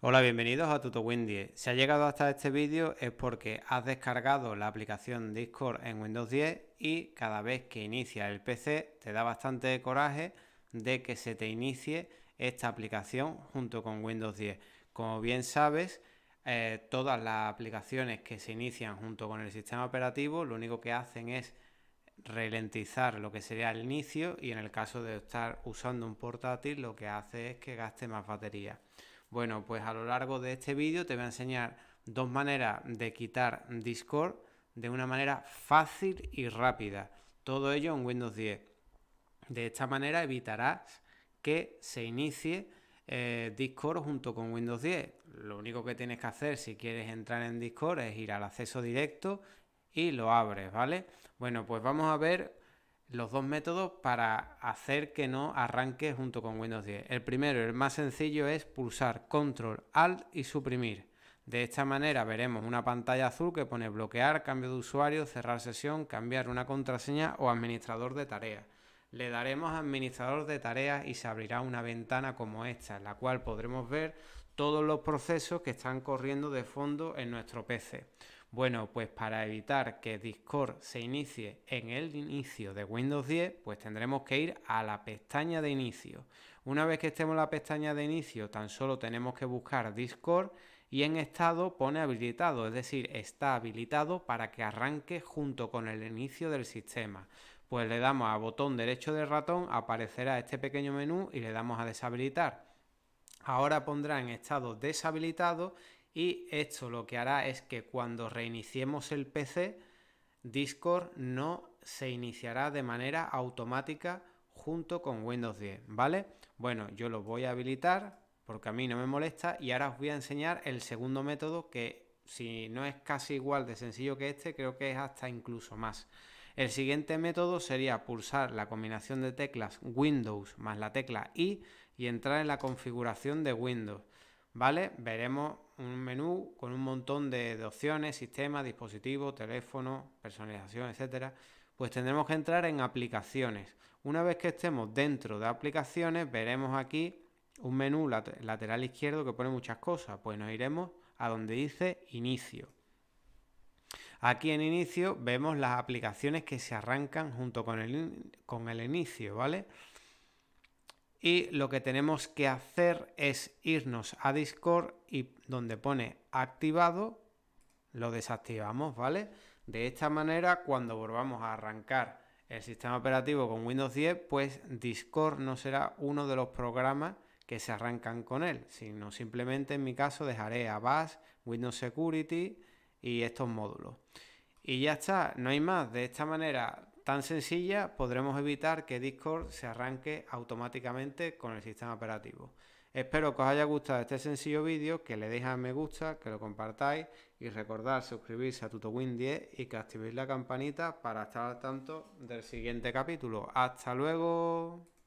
Hola, bienvenidos a Tuto 10 Si has llegado hasta este vídeo es porque has descargado la aplicación Discord en Windows 10 y cada vez que inicia el PC te da bastante coraje de que se te inicie esta aplicación junto con Windows 10. Como bien sabes, eh, todas las aplicaciones que se inician junto con el sistema operativo lo único que hacen es ralentizar lo que sería el inicio y en el caso de estar usando un portátil lo que hace es que gaste más batería. Bueno, pues a lo largo de este vídeo te voy a enseñar dos maneras de quitar Discord de una manera fácil y rápida. Todo ello en Windows 10. De esta manera evitarás que se inicie eh, Discord junto con Windows 10. Lo único que tienes que hacer si quieres entrar en Discord es ir al acceso directo y lo abres, ¿vale? Bueno, pues vamos a ver los dos métodos para hacer que no arranque junto con Windows 10. El primero, el más sencillo, es pulsar Control, Alt y suprimir. De esta manera veremos una pantalla azul que pone bloquear, cambio de usuario, cerrar sesión, cambiar una contraseña o administrador de tareas. Le daremos administrador de tareas y se abrirá una ventana como esta, en la cual podremos ver todos los procesos que están corriendo de fondo en nuestro PC. Bueno, pues para evitar que Discord se inicie en el inicio de Windows 10, pues tendremos que ir a la pestaña de inicio. Una vez que estemos en la pestaña de inicio, tan solo tenemos que buscar Discord y en estado pone habilitado, es decir, está habilitado para que arranque junto con el inicio del sistema. Pues le damos a botón derecho del ratón, aparecerá este pequeño menú y le damos a deshabilitar. Ahora pondrá en estado deshabilitado y esto lo que hará es que cuando reiniciemos el PC, Discord no se iniciará de manera automática junto con Windows 10, ¿vale? Bueno, yo lo voy a habilitar porque a mí no me molesta y ahora os voy a enseñar el segundo método que si no es casi igual de sencillo que este, creo que es hasta incluso más. El siguiente método sería pulsar la combinación de teclas Windows más la tecla I y entrar en la configuración de Windows. Veremos un menú con un montón de, opciones, sistema, dispositivo, teléfono, personalización, etcétera. Pues tendremos que entrar en aplicaciones. Una vez que estemos dentro de aplicaciones, veremos aquí un menú lateral izquierdo que pone muchas cosas. Pues nos iremos a donde dice inicio. Aquí en inicio vemos las aplicaciones que se arrancan junto con el, con el inicio, ¿vale? y lo que tenemos que hacer es irnos a Discord y donde pone activado lo desactivamos, ¿vale? De esta manera cuando volvamos a arrancar el sistema operativo con Windows 10, pues Discord no será uno de los programas que se arrancan con él, sino simplemente en mi caso dejaré a BAS, Windows Security y estos módulos. Y ya está, no hay más. De esta manera tan sencilla podremos evitar que Discord se arranque automáticamente con el sistema operativo. Espero que os haya gustado este sencillo vídeo, que le deis me gusta, que lo compartáis y recordad suscribirse a TutoWin 10 y que activéis la campanita para estar al tanto del siguiente capítulo. ¡Hasta luego!